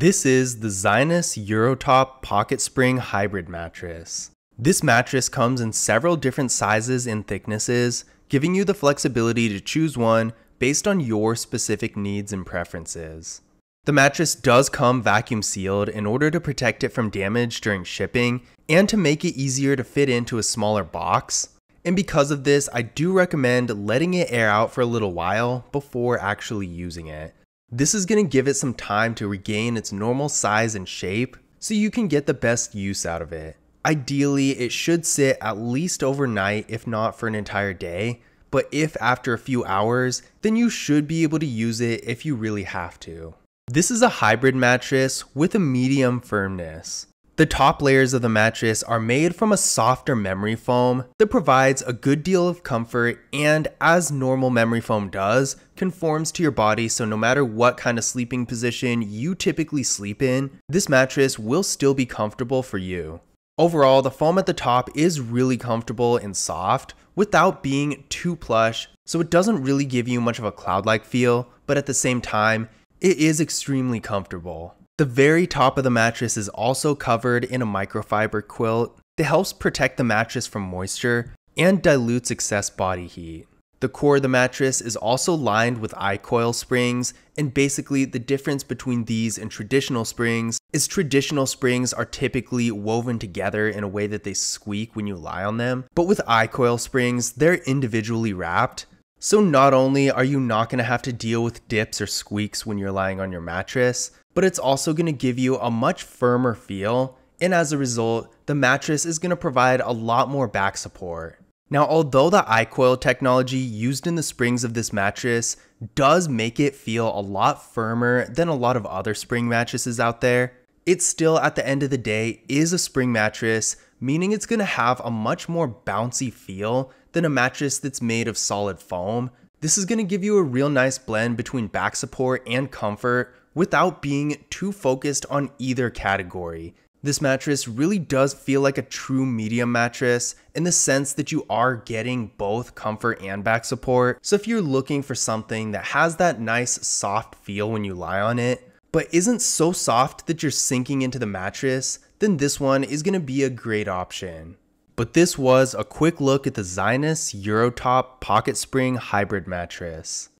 This is the Zinus Eurotop Pocket Spring Hybrid Mattress. This mattress comes in several different sizes and thicknesses, giving you the flexibility to choose one based on your specific needs and preferences. The mattress does come vacuum sealed in order to protect it from damage during shipping and to make it easier to fit into a smaller box. And because of this, I do recommend letting it air out for a little while before actually using it. This is going to give it some time to regain its normal size and shape so you can get the best use out of it. Ideally, it should sit at least overnight if not for an entire day, but if after a few hours, then you should be able to use it if you really have to. This is a hybrid mattress with a medium firmness. The top layers of the mattress are made from a softer memory foam that provides a good deal of comfort and, as normal memory foam does, conforms to your body so no matter what kind of sleeping position you typically sleep in, this mattress will still be comfortable for you. Overall, the foam at the top is really comfortable and soft without being too plush, so it doesn't really give you much of a cloud-like feel, but at the same time, it is extremely comfortable. The very top of the mattress is also covered in a microfiber quilt that helps protect the mattress from moisture and dilutes excess body heat. The core of the mattress is also lined with i-coil springs, and basically the difference between these and traditional springs is traditional springs are typically woven together in a way that they squeak when you lie on them, but with i-coil springs, they're individually wrapped, so not only are you not going to have to deal with dips or squeaks when you're lying on your mattress, but it's also going to give you a much firmer feel, and as a result, the mattress is going to provide a lot more back support. Now, although the iCoil technology used in the springs of this mattress does make it feel a lot firmer than a lot of other spring mattresses out there, it still, at the end of the day, is a spring mattress meaning it's going to have a much more bouncy feel than a mattress that's made of solid foam. This is going to give you a real nice blend between back support and comfort without being too focused on either category. This mattress really does feel like a true medium mattress in the sense that you are getting both comfort and back support. So if you're looking for something that has that nice soft feel when you lie on it, but isn't so soft that you're sinking into the mattress, then this one is going to be a great option. But this was a quick look at the Zinus Eurotop Pocket Spring Hybrid Mattress.